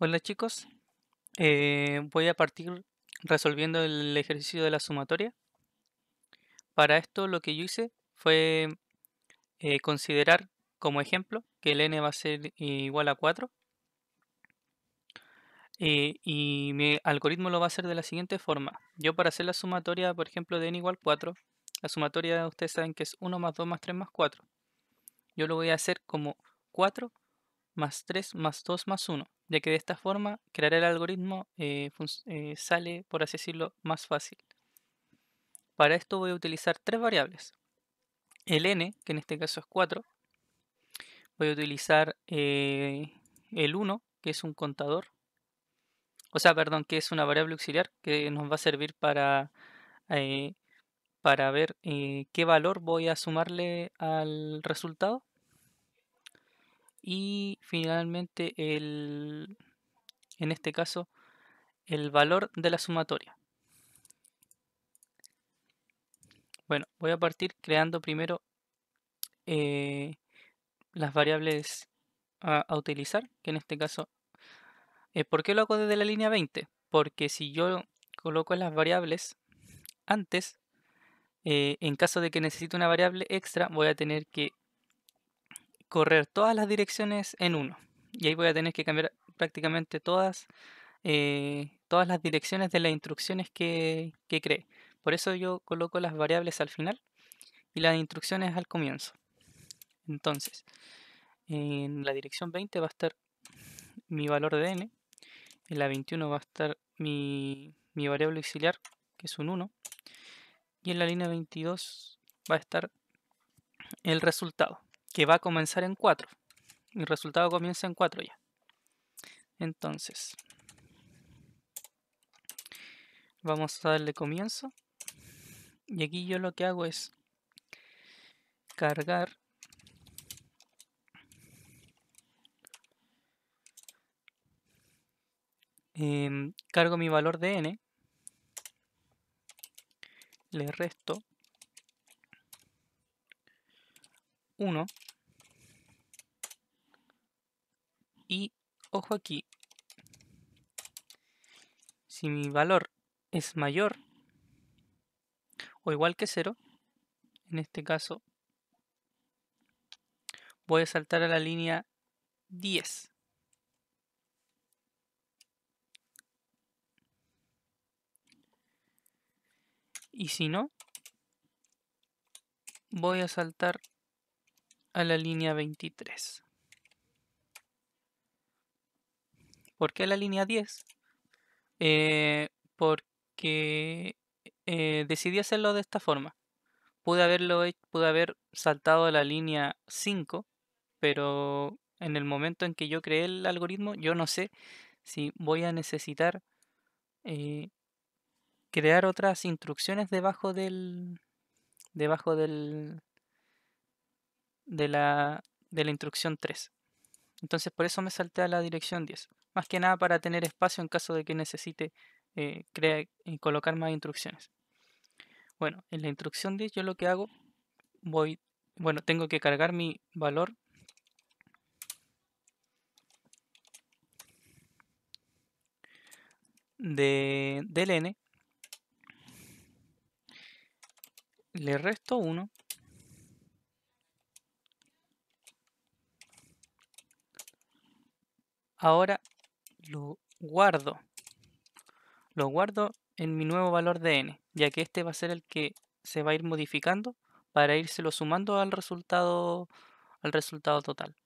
Hola chicos, eh, voy a partir resolviendo el ejercicio de la sumatoria. Para esto lo que yo hice fue eh, considerar como ejemplo que el n va a ser igual a 4 eh, y mi algoritmo lo va a hacer de la siguiente forma. Yo para hacer la sumatoria, por ejemplo, de n igual 4, la sumatoria ustedes saben que es 1 más 2 más 3 más 4. Yo lo voy a hacer como 4 más 3 más 2 más 1, ya que de esta forma crear el algoritmo eh, eh, sale, por así decirlo, más fácil. Para esto voy a utilizar tres variables. El n, que en este caso es 4. Voy a utilizar eh, el 1, que es un contador. O sea, perdón, que es una variable auxiliar que nos va a servir para, para ver qué valor voy a sumarle al resultado. Y finalmente, el, en este caso, el valor de la sumatoria. Bueno, voy a partir creando primero eh, las variables a, utilizar, que en este caso, eh, ¿por qué lo hago desde la línea 20? Porque si yo coloco las variables antes, eh, en caso de que necesite una variable extra, voy a tener que correr todas las direcciones en uno. Y ahí voy a tener que cambiar prácticamente todas, eh, todas las direcciones de las instrucciones que, que cree. Por eso yo coloco las variables al final y las instrucciones al comienzo. Entonces, en la dirección 20 va a estar mi valor de n, en la 21 va a estar mi, mi variable auxiliar, que es un 1, y en la línea 22 va a estar el resultado que va a comenzar en 4. El resultado comienza en 4 ya. Entonces, vamos a darle comienzo. Y aquí yo lo que hago es cargar em, cargo mi valor de n le resto 1 Y ojo aquí, si mi valor es mayor o igual que cero, en este caso voy a saltar a la línea 10. Y si no, voy a saltar a la línea 23. ¿Por qué la línea 10? Eh, porque eh, decidí hacerlo de esta forma. Pude, haberlo, haber saltado a la línea 5, pero en el momento en que yo creé el algoritmo, yo no sé si voy a necesitar eh, crear otras instrucciones debajo del debajo del de la de la instrucción 3. Entonces por eso me salté a la dirección 10. Más que nada para tener espacio en caso de que necesite eh, crear y eh, colocar más instrucciones. Bueno, en la instrucción 10 yo lo que hago, voy, bueno, tengo que cargar mi valor de, del n, le resto 1 Ahora lo guardo. Lo guardo en mi nuevo valor de n, ya que este va a ser el que se va a ir modificando para lo sumando al resultado, al resultado total.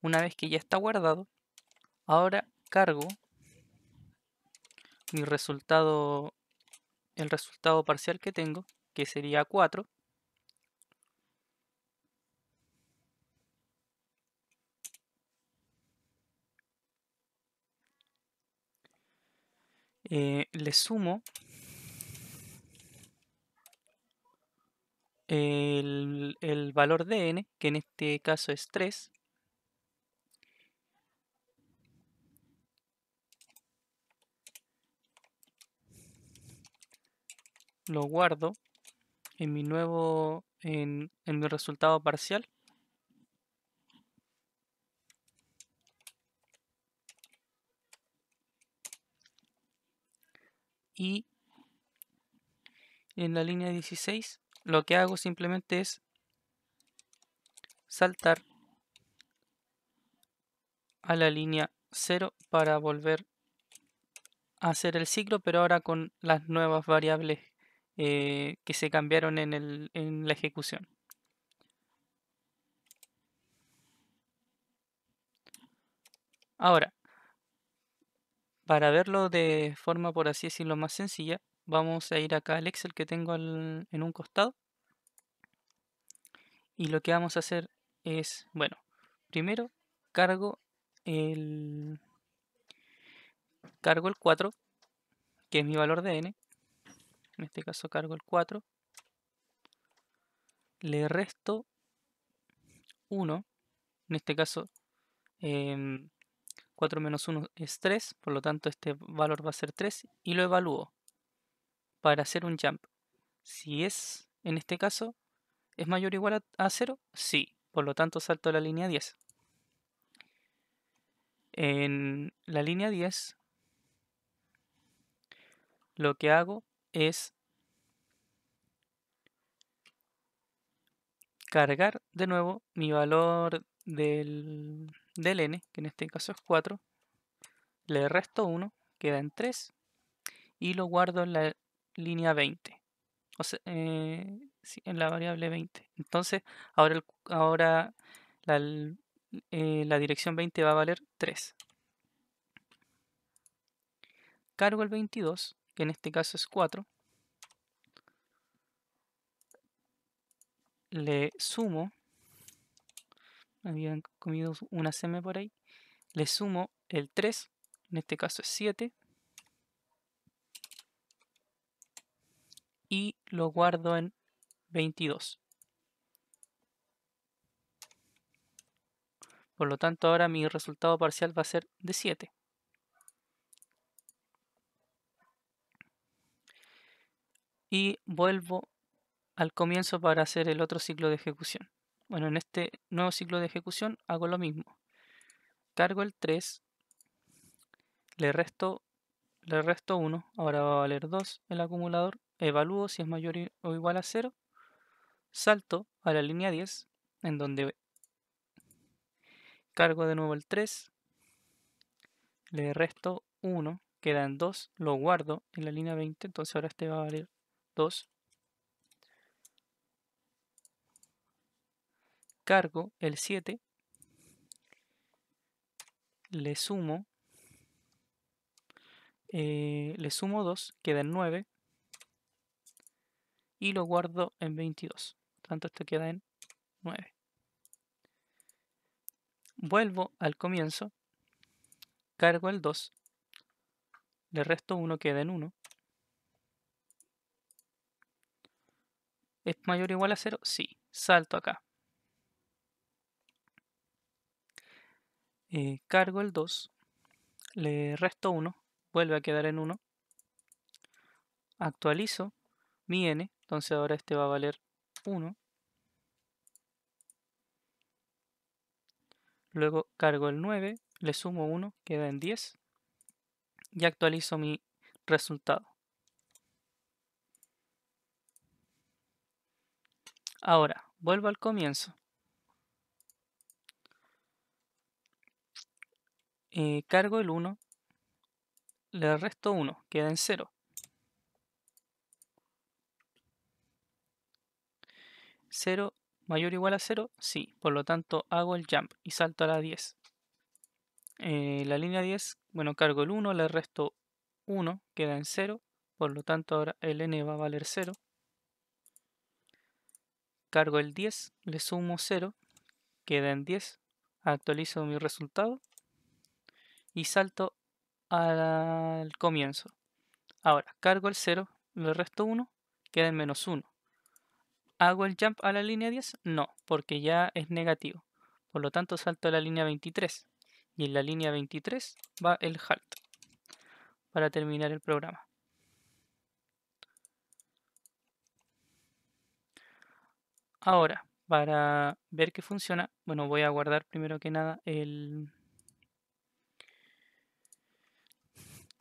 Una vez que ya está guardado, ahora cargo mi resultado, el resultado parcial que tengo, que sería 4, Eh, le sumo el, valor de n, que en este caso es 3, lo guardo en mi nuevo en, en, mi resultado parcial y en la línea 16 lo que hago simplemente es saltar a la línea 0 para volver a hacer el ciclo pero ahora con las nuevas variables eh, que se cambiaron en, el, en la ejecución ahora para verlo de forma, por así decirlo, más sencilla, vamos a ir acá al Excel que tengo en un costado. Y lo que vamos a hacer es, bueno, primero cargo el, cargo el 4, que es mi valor de n. En este caso cargo el 4. Le resto 1. En este caso em, 4 menos 1 es 3, por lo tanto este valor va a ser 3 y lo evalúo para hacer un jump. Si es, en este caso, es mayor o igual a, 0, sí, por lo tanto salto a la línea 10. En la línea 10 lo que hago es cargar de nuevo mi valor del del n, que en este caso es 4, le resto 1, queda en 3, y lo guardo en la línea 20, o sea, eh, en la variable 20. Entonces, ahora, ahora la, eh, la dirección 20 va a valer 3. Cargo el 22, que en este caso es 4. Le sumo habían comido una seme por ahí. Le sumo el 3, en este caso es 7. Y lo guardo en 22. Por lo tanto, ahora mi resultado parcial va a ser de 7. Y vuelvo al comienzo para hacer el otro ciclo de ejecución. Bueno, en este nuevo ciclo de ejecución hago lo mismo. Cargo el 3, le resto, le resto 1, ahora va a valer 2 el acumulador, evalúo si es mayor o igual a 0, salto a la línea 10, en donde cargo de nuevo el 3, le resto 1, queda en 2, lo guardo en la línea 20, entonces ahora este va a valer 2, cargo el 7, le sumo, eh, le sumo 2, queda en 9, y lo guardo en 22. tanto, esto queda en 9. Vuelvo al comienzo, cargo el 2, le resto 1, queda en 1. ¿Es mayor o igual a 0? Sí. Salto acá. Eh, cargo el 2, le resto 1, vuelve a quedar en 1, actualizo mi n, entonces ahora este va a valer 1, luego cargo el 9, le sumo 1, queda en 10, y actualizo mi resultado. Ahora, vuelvo al comienzo. Eh, cargo el 1, le resto 1, queda en 0. ¿0 mayor o igual a 0? Sí, por lo tanto hago el jump y salto a la 10. Eh, la línea 10, bueno, cargo el 1, le resto 1, queda en 0, por lo tanto ahora el n va a valer 0. Cargo el 10, le sumo 0, queda en 10, actualizo mi resultado y salto al comienzo. Ahora, cargo el 0, le resto 1, queda en menos 1. ¿Hago el jump a la línea 10? No, porque ya es negativo. Por lo tanto, salto a la línea 23. Y en la línea 23 va el halt para terminar el programa. Ahora, para ver que funciona, bueno, voy a guardar primero que nada el,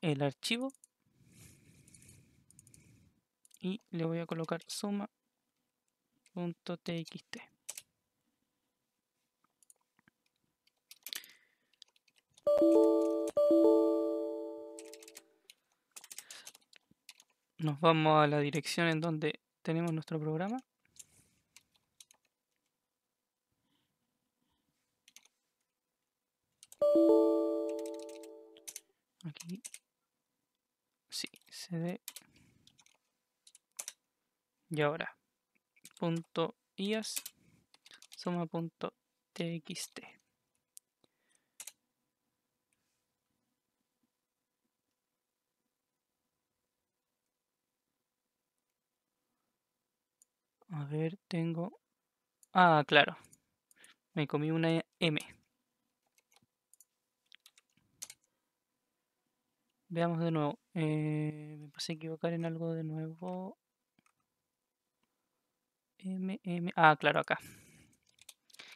el archivo y le voy a colocar suma.txt. Nos vamos a la dirección en donde tenemos nuestro programa y ahora punto ias suma punto txt a ver tengo ah claro me comí una m Veamos de nuevo. Eh, me pasé a equivocar en algo de nuevo. M, Ah, claro, acá.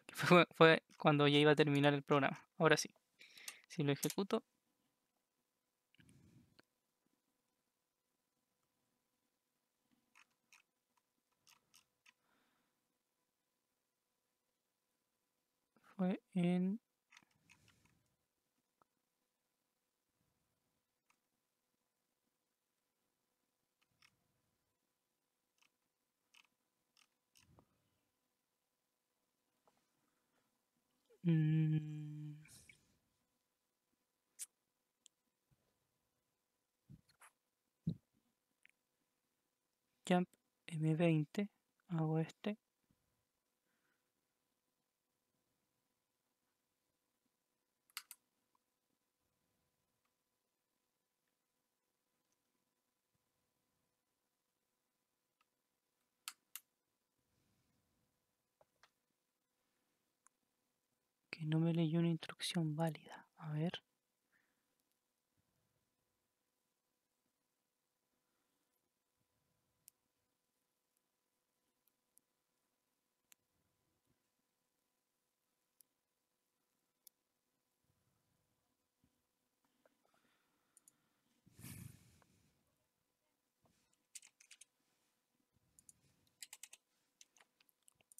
fue cuando ya iba a terminar el programa. Ahora sí. Si lo ejecuto, fue en Mm. Jump M20, hago este. que no me leyó una instrucción válida. A ver.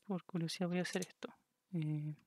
Por curiosidad voy a hacer esto. Eh.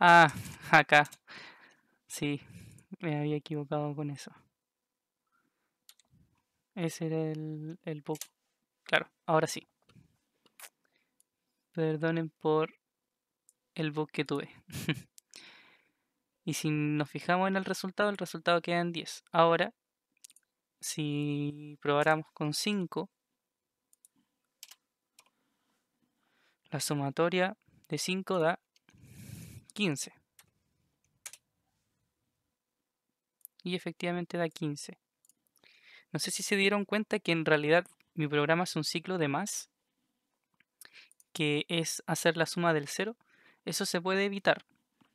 Ah, acá. Sí, me había equivocado con eso. Ese era el, el bug. Claro, ahora sí. Perdonen por el bug que tuve. y si nos fijamos en el resultado, el resultado queda en 10. Ahora, si probáramos con 5, la sumatoria de 5 da 15. Y efectivamente da 15. No sé si se dieron cuenta que en realidad mi programa es un ciclo de más, que es hacer la suma del cero. Eso se puede evitar.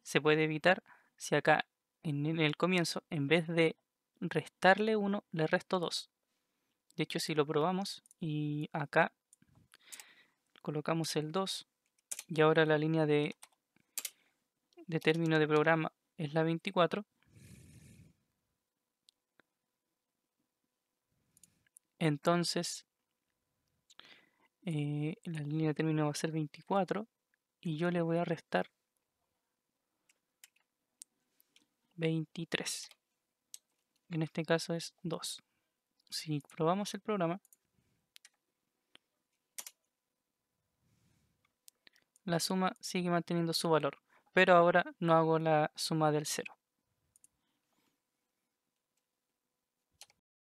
Se puede evitar si acá en el comienzo, en vez de restarle 1, le resto 2. De hecho, si lo probamos y acá colocamos el 2 y ahora la línea de de término de programa es la 24. Entonces, eh, la línea de término va a ser 24 y yo le voy a restar 23. En este caso es 2. Si probamos el programa, la suma sigue manteniendo su valor pero ahora no hago la suma del cero.